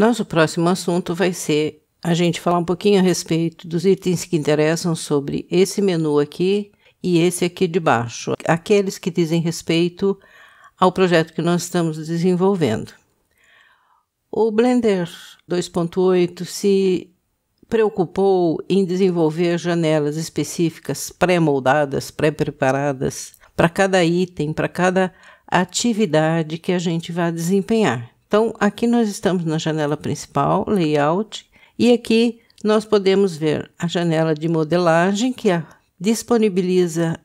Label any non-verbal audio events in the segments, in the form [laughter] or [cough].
Nosso próximo assunto vai ser a gente falar um pouquinho a respeito dos itens que interessam sobre esse menu aqui e esse aqui de baixo, aqueles que dizem respeito ao projeto que nós estamos desenvolvendo. O Blender 2.8 se preocupou em desenvolver janelas específicas pré-moldadas, pré-preparadas para cada item, para cada atividade que a gente vai desempenhar. Então, aqui nós estamos na janela principal, Layout, e aqui nós podemos ver a janela de modelagem, que disponibiliza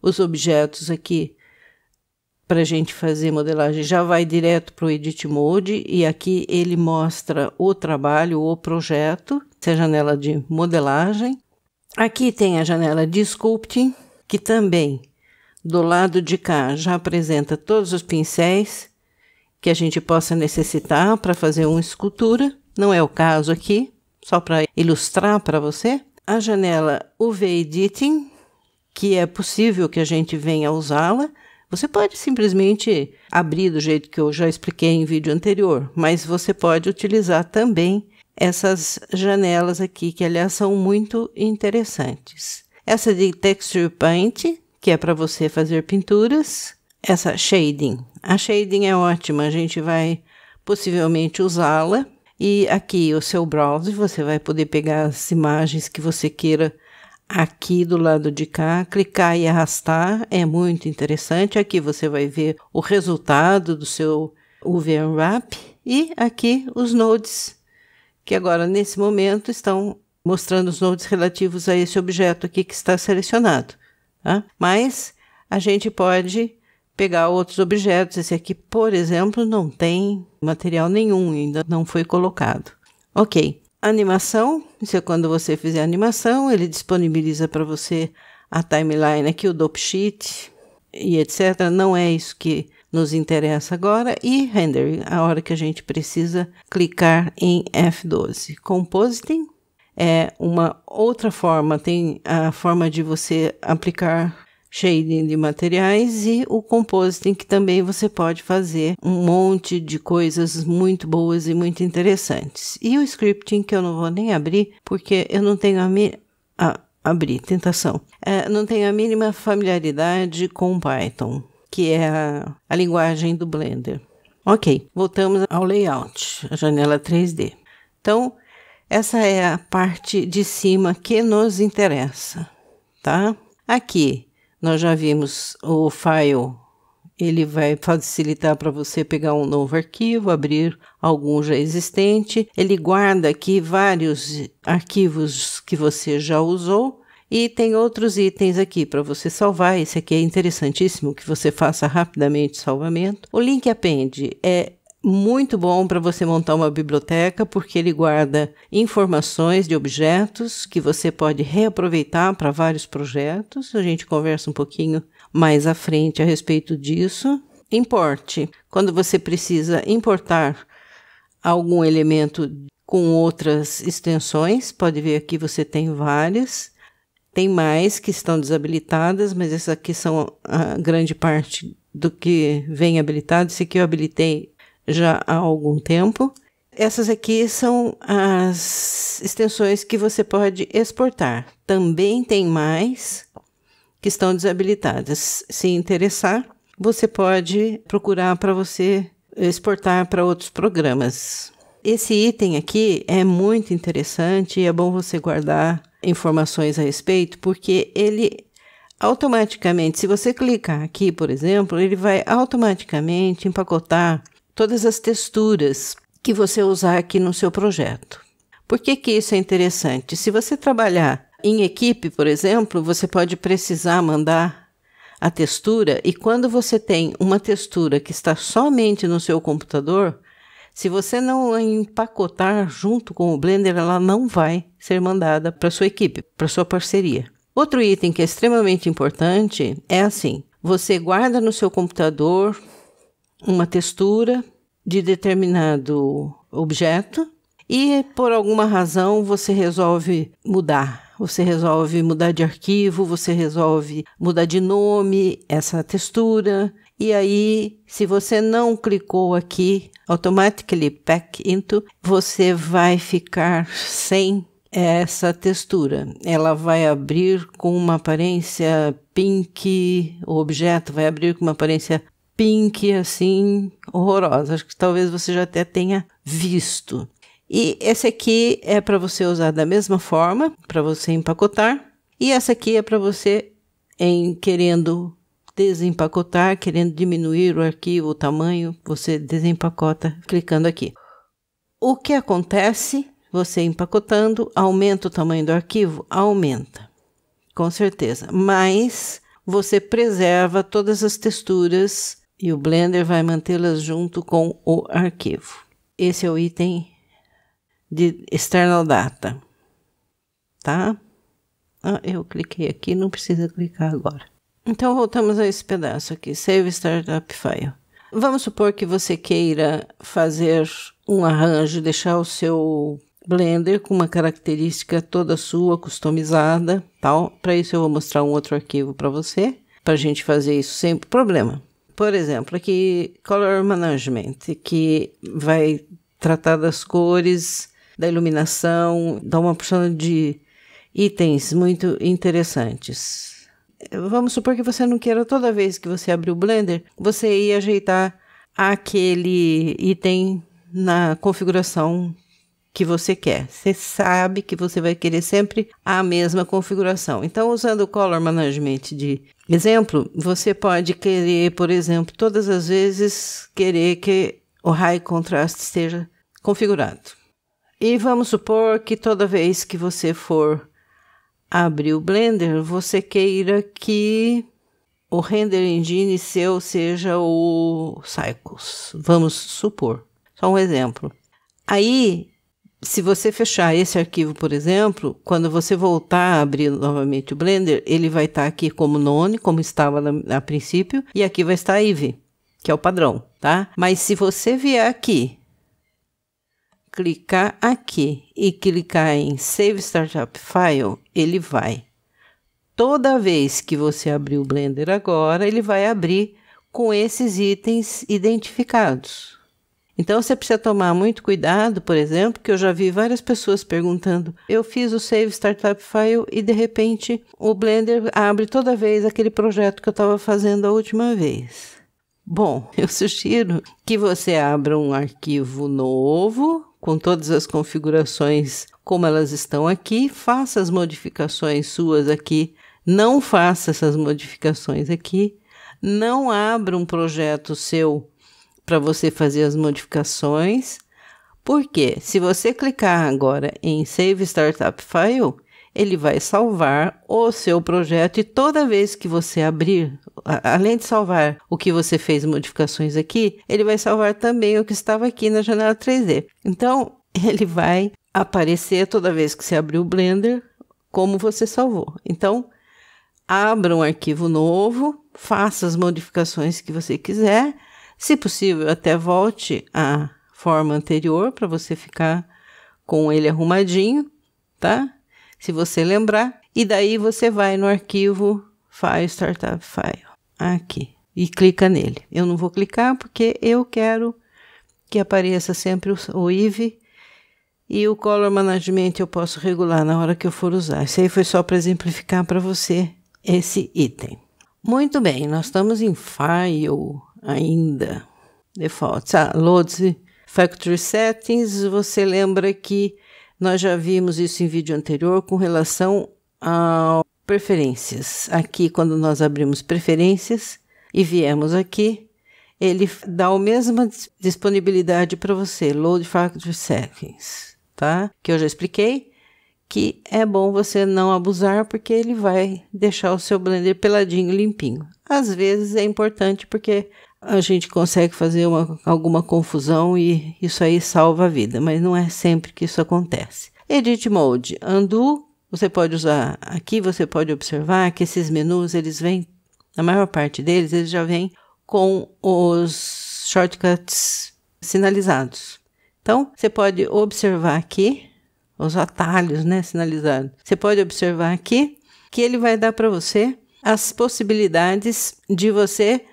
os objetos aqui para a gente fazer modelagem já vai direto para o Edit Mode e aqui ele mostra o trabalho, o projeto, essa é a janela de modelagem. Aqui tem a janela de Sculpting, que também do lado de cá já apresenta todos os pincéis, que a gente possa necessitar para fazer uma escultura, não é o caso aqui, só para ilustrar para você. A janela UV Editing, que é possível que a gente venha usá-la, você pode simplesmente abrir do jeito que eu já expliquei em vídeo anterior, mas você pode utilizar também essas janelas aqui, que aliás são muito interessantes. Essa de Texture Paint, que é para você fazer pinturas, essa Shading, a shading é ótima, a gente vai possivelmente usá-la. E aqui o seu browser, você vai poder pegar as imagens que você queira aqui do lado de cá, clicar e arrastar, é muito interessante. Aqui você vai ver o resultado do seu UV Unwrap e aqui os nodes, que agora nesse momento estão mostrando os nodes relativos a esse objeto aqui que está selecionado. Tá? Mas a gente pode pegar outros objetos. Esse aqui, por exemplo, não tem material nenhum, ainda não foi colocado. Ok, animação, isso é quando você fizer animação, ele disponibiliza para você a timeline aqui, o dope sheet e etc. Não é isso que nos interessa agora. E rendering, a hora que a gente precisa clicar em F12. Compositing é uma outra forma, tem a forma de você aplicar shading de materiais e o compositing, que também você pode fazer um monte de coisas muito boas e muito interessantes. E o scripting, que eu não vou nem abrir, porque eu não tenho a, ah, abrir, tentação. É, não tenho a mínima familiaridade com Python, que é a, a linguagem do Blender. Ok, voltamos ao layout, a janela 3D. Então, essa é a parte de cima que nos interessa, tá? Aqui nós já vimos o file, ele vai facilitar para você pegar um novo arquivo, abrir algum já existente. Ele guarda aqui vários arquivos que você já usou. E tem outros itens aqui para você salvar. Esse aqui é interessantíssimo que você faça rapidamente o salvamento. O link append é muito bom para você montar uma biblioteca, porque ele guarda informações de objetos que você pode reaproveitar para vários projetos. A gente conversa um pouquinho mais à frente a respeito disso. Importe. Quando você precisa importar algum elemento com outras extensões, pode ver aqui você tem várias. Tem mais que estão desabilitadas, mas essas aqui são a grande parte do que vem habilitado. Esse aqui eu habilitei já há algum tempo. Essas aqui são as extensões que você pode exportar. Também tem mais que estão desabilitadas. Se interessar, você pode procurar para você exportar para outros programas. Esse item aqui é muito interessante e é bom você guardar informações a respeito, porque ele automaticamente, se você clicar aqui, por exemplo, ele vai automaticamente empacotar todas as texturas que você usar aqui no seu projeto. Por que, que isso é interessante? Se você trabalhar em equipe, por exemplo, você pode precisar mandar a textura, e quando você tem uma textura que está somente no seu computador, se você não empacotar junto com o Blender, ela não vai ser mandada para sua equipe, para sua parceria. Outro item que é extremamente importante é assim: você guarda no seu computador uma textura de determinado objeto e por alguma razão você resolve mudar. Você resolve mudar de arquivo, você resolve mudar de nome essa textura. E aí, se você não clicou aqui, automatically pack into, você vai ficar sem essa textura. Ela vai abrir com uma aparência pink, o objeto vai abrir com uma aparência pink, assim, horrorosa. Acho que talvez você já até tenha visto. E esse aqui é para você usar da mesma forma, para você empacotar. E essa aqui é para você em querendo desempacotar, querendo diminuir o arquivo, o tamanho, você desempacota clicando aqui. O que acontece? Você empacotando, aumenta o tamanho do arquivo? Aumenta, com certeza. Mas você preserva todas as texturas e o Blender vai mantê-las junto com o arquivo. Esse é o item de external data, tá? Ah, eu cliquei aqui, não precisa clicar agora. Então voltamos a esse pedaço aqui, Save Startup File. Vamos supor que você queira fazer um arranjo, deixar o seu Blender com uma característica toda sua, customizada, tal. Para isso eu vou mostrar um outro arquivo para você, para a gente fazer isso sem problema por exemplo, aqui Color Management, que vai tratar das cores, da iluminação, dá uma porção de itens muito interessantes. Vamos supor que você não queira toda vez que você abrir o Blender, você ir ajeitar aquele item na configuração que você quer. Você sabe que você vai querer sempre a mesma configuração. Então, usando o Color Management de Exemplo, você pode querer, por exemplo, todas as vezes querer que o high contrast esteja configurado. E vamos supor que toda vez que você for abrir o Blender, você queira que o render engine seu seja o Cycles. Vamos supor. Só um exemplo. Aí se você fechar esse arquivo, por exemplo, quando você voltar a abrir novamente o Blender, ele vai estar tá aqui como none, como estava na, a princípio, e aqui vai estar IV, que é o padrão, tá? Mas se você vier aqui, clicar aqui e clicar em Save Startup File, ele vai. Toda vez que você abrir o Blender agora, ele vai abrir com esses itens identificados. Então você precisa tomar muito cuidado, por exemplo, que eu já vi várias pessoas perguntando: eu fiz o Save Startup File e de repente o Blender abre toda vez aquele projeto que eu estava fazendo a última vez. Bom, [laughs] eu sugiro que você abra um arquivo novo com todas as configurações como elas estão aqui, faça as modificações suas aqui, não faça essas modificações aqui, não abra um projeto seu para você fazer as modificações. Porque se você clicar agora em Save Startup File, ele vai salvar o seu projeto e toda vez que você abrir, além de salvar o que você fez modificações aqui, ele vai salvar também o que estava aqui na janela 3D. Então, [laughs] ele vai aparecer toda vez que você abrir o Blender como você salvou. Então, abra um arquivo novo, faça as modificações que você quiser se possível, até volte à forma anterior para você ficar com ele arrumadinho, tá? Se você lembrar. E daí você vai no arquivo File Startup File, aqui, e clica nele. Eu não vou clicar porque eu quero que apareça sempre o, o IV e o Color Management eu posso regular na hora que eu for usar. Isso aí foi só para exemplificar para você esse item. Muito bem, nós estamos em File ainda. Defaults. Ah, loads factory settings. Você lembra que nós já vimos isso em vídeo anterior com relação a preferências. Aqui, quando nós abrimos preferências e viemos aqui, ele dá a mesma disponibilidade para você, load factory settings, tá? Que eu já expliquei que é bom você não abusar porque ele vai deixar o seu blender peladinho, limpinho. Às vezes é importante porque a gente consegue fazer uma, alguma confusão e isso aí salva a vida, mas não é sempre que isso acontece. Edit Mode, Undo, você pode usar aqui, você pode observar que esses menus, eles vêm, na maior parte deles, eles já vêm com os shortcuts sinalizados. Então, você pode observar aqui, os atalhos né, sinalizados. Você pode observar aqui que ele vai dar para você as possibilidades de você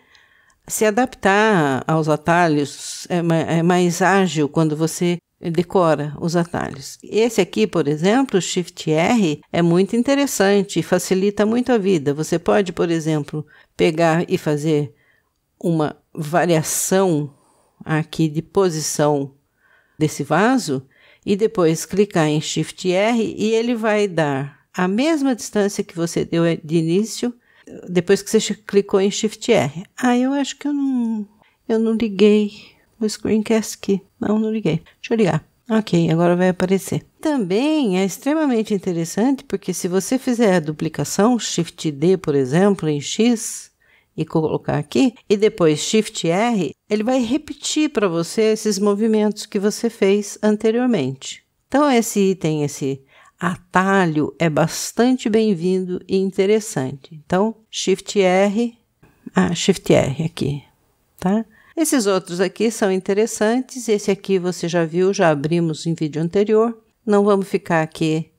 se adaptar aos atalhos é, ma é mais ágil quando você decora os atalhos. Esse aqui, por exemplo, Shift R, é muito interessante e facilita muito a vida. Você pode, por exemplo, pegar e fazer uma variação aqui de posição desse vaso e depois clicar em Shift R e ele vai dar a mesma distância que você deu de início depois que você clicou em Shift R. Ah, eu acho que eu não, eu não liguei o screencast aqui. Não, não liguei. Deixa eu ligar. Ok, agora vai aparecer. Também é extremamente interessante porque se você fizer a duplicação, Shift D, por exemplo, em X, e colocar aqui, e depois Shift R, ele vai repetir para você esses movimentos que você fez anteriormente. Então, esse item, esse atalho é bastante bem-vindo e interessante. Então, Shift R, ah, Shift R aqui, tá? Esses outros aqui são interessantes. Esse aqui você já viu, já abrimos em vídeo anterior. Não vamos ficar aqui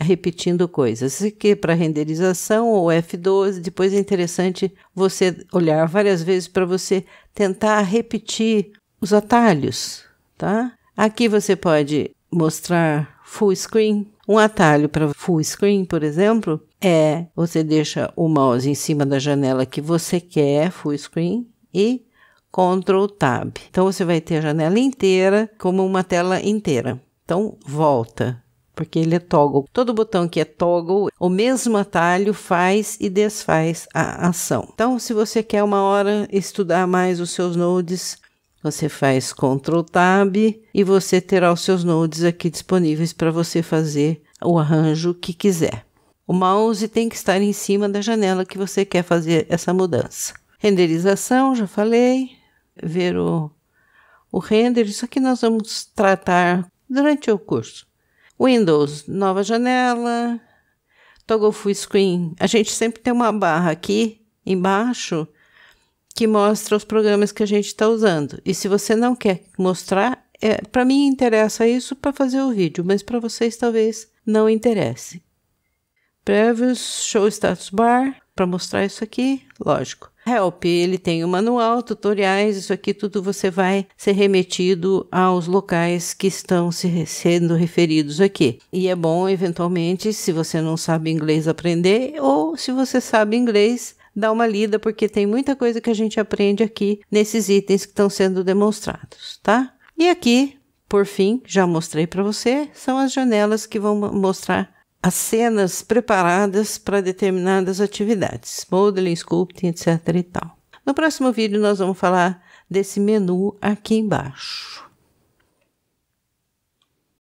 repetindo coisas. Esse aqui é para renderização ou F12. Depois é interessante você olhar várias vezes para você tentar repetir os atalhos, tá? Aqui você pode mostrar full screen, um atalho para full screen, por exemplo, é você deixa o mouse em cima da janela que você quer, full screen, e Ctrl Tab. Então você vai ter a janela inteira como uma tela inteira. Então volta, porque ele é toggle. Todo botão que é toggle, o mesmo atalho faz e desfaz a ação. Então se você quer uma hora estudar mais os seus nodes, você faz Ctrl Tab e você terá os seus nodes aqui disponíveis para você fazer o arranjo que quiser. O mouse tem que estar em cima da janela que você quer fazer essa mudança. Renderização, já falei. Ver o, o render, isso aqui nós vamos tratar durante o curso. Windows, nova janela. Toggle Full Screen. A gente sempre tem uma barra aqui embaixo que mostra os programas que a gente está usando. E se você não quer mostrar, é, para mim interessa isso para fazer o vídeo, mas para vocês talvez não interesse. Previous Show Status Bar, para mostrar isso aqui, lógico. Help, ele tem o um manual, tutoriais, isso aqui tudo você vai ser remetido aos locais que estão se, sendo referidos aqui. E é bom, eventualmente, se você não sabe inglês, aprender, ou se você sabe inglês, dar uma lida, porque tem muita coisa que a gente aprende aqui nesses itens que estão sendo demonstrados, tá? E aqui, por fim, já mostrei para você, são as janelas que vão mostrar as cenas preparadas para determinadas atividades, modeling, sculpting, etc e tal. No próximo vídeo nós vamos falar desse menu aqui embaixo.